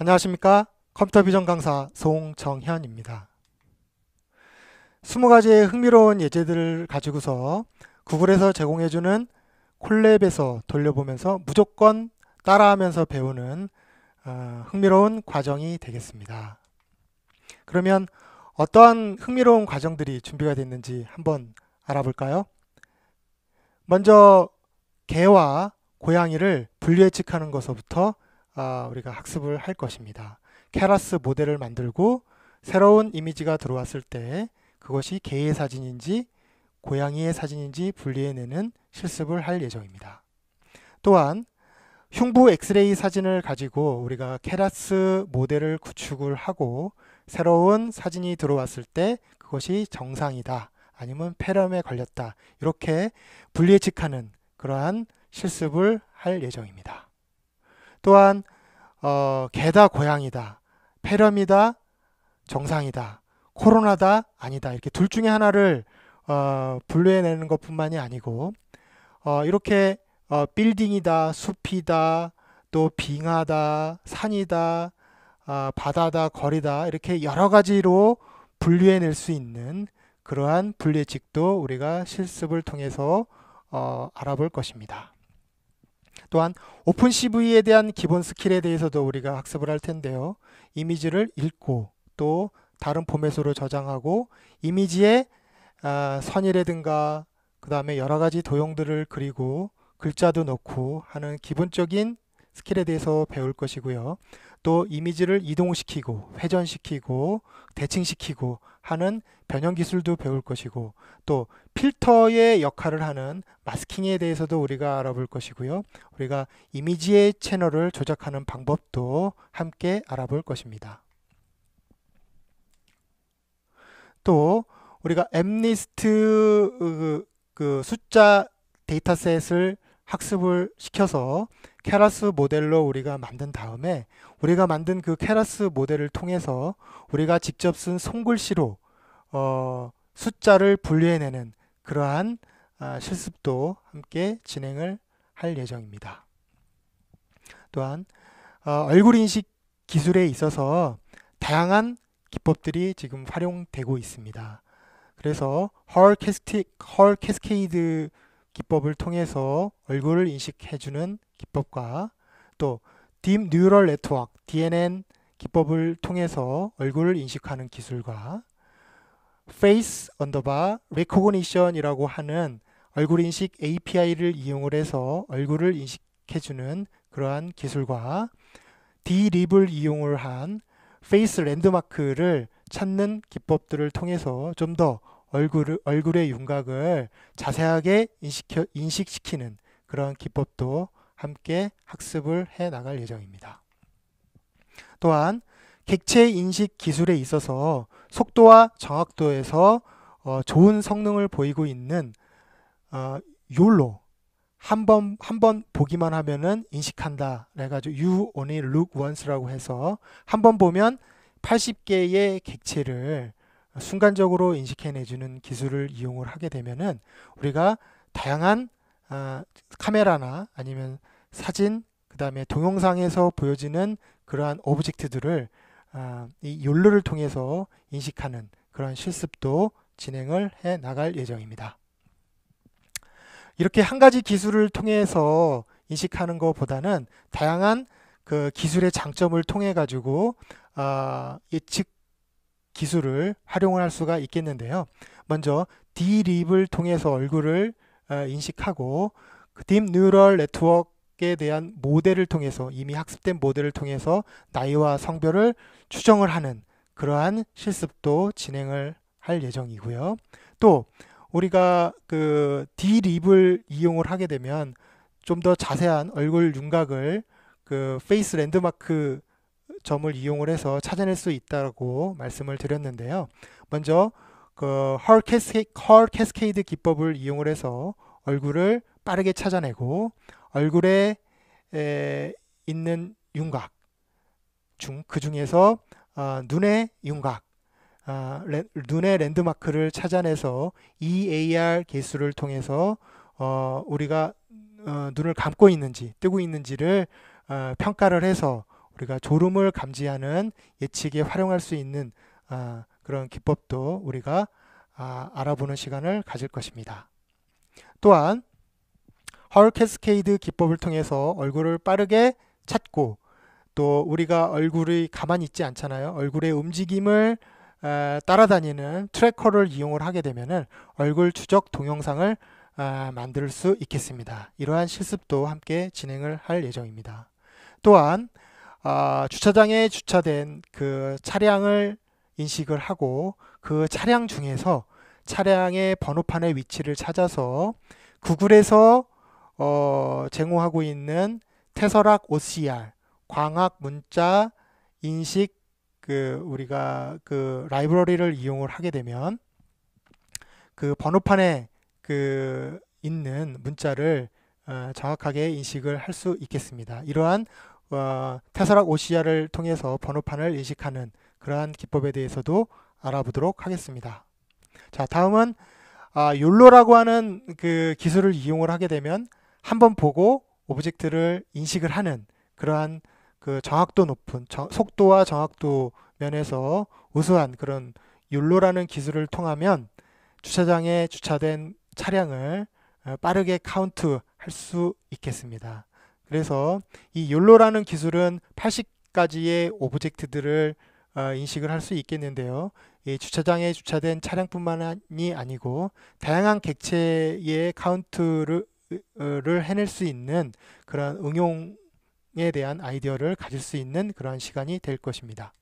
안녕하십니까? 컴퓨터 비전 강사 송정현입니다. 20가지의 흥미로운 예제들을 가지고서 구글에서 제공해주는 콜랩에서 돌려보면서 무조건 따라하면서 배우는 어, 흥미로운 과정이 되겠습니다. 그러면 어떠한 흥미로운 과정들이 준비가 됐는지 한번 알아볼까요? 먼저 개와 고양이를 분리해측하는 것부터 아, 우리가 학습을 할 것입니다. 케라스 모델을 만들고 새로운 이미지가 들어왔을 때 그것이 개의 사진인지 고양이의 사진인지 분리해내는 실습을 할 예정입니다. 또한 흉부 엑스레이 사진을 가지고 우리가 케라스 모델을 구축을 하고 새로운 사진이 들어왔을 때 그것이 정상이다 아니면 폐렴에 걸렸다 이렇게 분리해측하는 그러한 실습을 할 예정입니다. 또한 어, 개다 고양이다, 폐렴이다, 정상이다, 코로나다 아니다 이렇게 둘 중에 하나를 어, 분류해내는 것뿐만이 아니고 어, 이렇게 어, 빌딩이다, 숲이다, 또 빙하다, 산이다, 어, 바다다, 거리다 이렇게 여러 가지로 분류해낼 수 있는 그러한 분류의직도 우리가 실습을 통해서 어, 알아볼 것입니다. 또한 오픈CV에 대한 기본 스킬에 대해서도 우리가 학습을 할 텐데요. 이미지를 읽고 또 다른 포맷으로 저장하고 이미지의 아, 선이라든가 그 다음에 여러 가지 도형들을 그리고 글자도 넣고 하는 기본적인 스킬에 대해서 배울 것이고요. 또 이미지를 이동시키고 회전시키고 대칭시키고 하는 변형 기술도 배울 것이고 또 필터의 역할을 하는 마스킹에 대해서도 우리가 알아볼 것이고요. 우리가 이미지의 채널을 조작하는 방법도 함께 알아볼 것입니다. 또 우리가 엠리스트 그, 그 숫자 데이터셋을 학습을 시켜서 케라스 모델로 우리가 만든 다음에 우리가 만든 그 케라스 모델을 통해서 우리가 직접 쓴 손글씨로 어, 숫자를 분류해내는 그러한 아, 실습도 함께 진행을 할 예정입니다. 또한 어, 얼굴 인식 기술에 있어서 다양한 기법들이 지금 활용되고 있습니다. 그래서 헐캐스케이드 기법을 통해서 얼굴을 인식해주는 기법과 또 딥 뉴럴 네트워크 DNN 기법을 통해서 얼굴을 인식하는 기술과 페이스 언더바 레코 c 니션이라고 하는 얼굴 인식 API를 이용을 해서 얼굴을 인식해주는 그러한 기술과 D립을 이용을 한 페이스 랜드마크를 찾는 기법들을 통해서 좀더 얼굴, 얼굴의 윤곽을 자세하게 인식혀, 인식시키는 그런 기법도 함께 학습을 해 나갈 예정입니다. 또한 객체 인식 기술에 있어서 속도와 정확도에서 어, 좋은 성능을 보이고 있는 어, 욜로 한번 한 번 보기만 하면은 인식한다. 그래가지고 you only look once라고 해서 한 번 보면 80개의 객체를 순간적으로 인식해내주는 기술을 이용을 하게 되면은 우리가 다양한 아, 카메라나 아니면 사진 그 다음에 동영상에서 보여지는 그러한 오브젝트들을 아, 이 욜로를 통해서 인식하는 그러한 실습도 진행을 해 나갈 예정입니다. 이렇게 한 가지 기술을 통해서 인식하는 것보다는 다양한 그 기술의 장점을 통해 가지고 아, 예 기술을 활용을 할 수가 있겠는데요. 먼저 D립을 통해서 얼굴을 어, 인식하고 딥 뉴럴 네트워크에 대한 모델을 통해서 이미 학습된 모델을 통해서 나이와 성별을 추정을 하는 그러한 실습도 진행을 할 예정이고요. 또 우리가 그 D립을 이용을 하게 되면 좀 더 자세한 얼굴 윤곽을 그 페이스 랜드마크 점을 이용을 해서 찾아낼 수 있다고 말씀을 드렸는데요. 먼저 그헐 캐스케이드, 기법을 이용을 해서 얼굴을 빠르게 찾아내고 얼굴에 에, 있는 윤곽 중 그 중에서 아, 눈의 윤곽 아, 레, 눈의 랜드마크를 찾아내서 EAR 개수를 통해서 어, 우리가 어, 눈을 감고 있는지 뜨고 있는지를 어, 평가를 해서 우리가 졸음을 감지하는 예측에 활용할 수 있는 아, 그런 기법도 우리가 아, 알아보는 시간을 가질 것입니다. 또한 헐 캐스케이드 기법을 통해서 얼굴을 빠르게 찾고 또 우리가 얼굴이 가만히 있지 않잖아요. 얼굴의 움직임을 에, 아, 따라다니는 트래커를 이용을 하게 되면 얼굴 추적 동영상을 아, 만들 수 있겠습니다. 이러한 실습도 함께 진행을 할 예정입니다. 또한 아, 주차장에 주차된 그 차량을 인식을 하고 그 차량 중에서 차량의 번호판의 위치를 찾아서 구글에서 어, 제공하고 있는 테서락 OCR 광학 문자 인식 그 우리가 그 라이브러리를 이용을 하게 되면 그 번호판에 그 있는 문자를 어, 정확하게 인식을 할 수 있겠습니다. 이러한 어, 태설학 오시아를 통해서 번호판을 인식하는 그러한 기법에 대해서도 알아보도록 하겠습니다. 자 다음은 아, 욜로라고 하는 그 기술을 이용을 하게 되면 한번 보고 오브젝트를 인식을 하는 그러한 그 정확도 높은 정, 속도와 정확도 면에서 우수한 그런 욜로라는 기술을 통하면 주차장에 주차된 차량을 어, 빠르게 카운트 할 수 있겠습니다. 그래서 이 욜로라는 기술은 80가지의 오브젝트들을 어, 인식을 할 수 있겠는데요. 이 주차장에 주차된 차량뿐만이 아니고 다양한 객체의 카운트를 해낼 수 있는 그런 응용에 대한 아이디어를 가질 수 있는 그런 시간이 될 것입니다.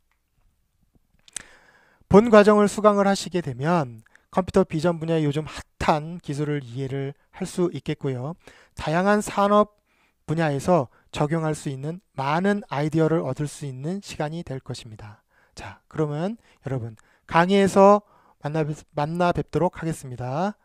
본 과정을 수강을 하시게 되면 컴퓨터 비전 분야의 요즘 핫한 기술을 이해를 할 수 있겠고요. 다양한 산업 분야에서 적용할 수 있는 많은 아이디어를 얻을 수 있는 시간이 될 것입니다. 자, 그러면 여러분 강의에서 만나, 만나 뵙도록 하겠습니다.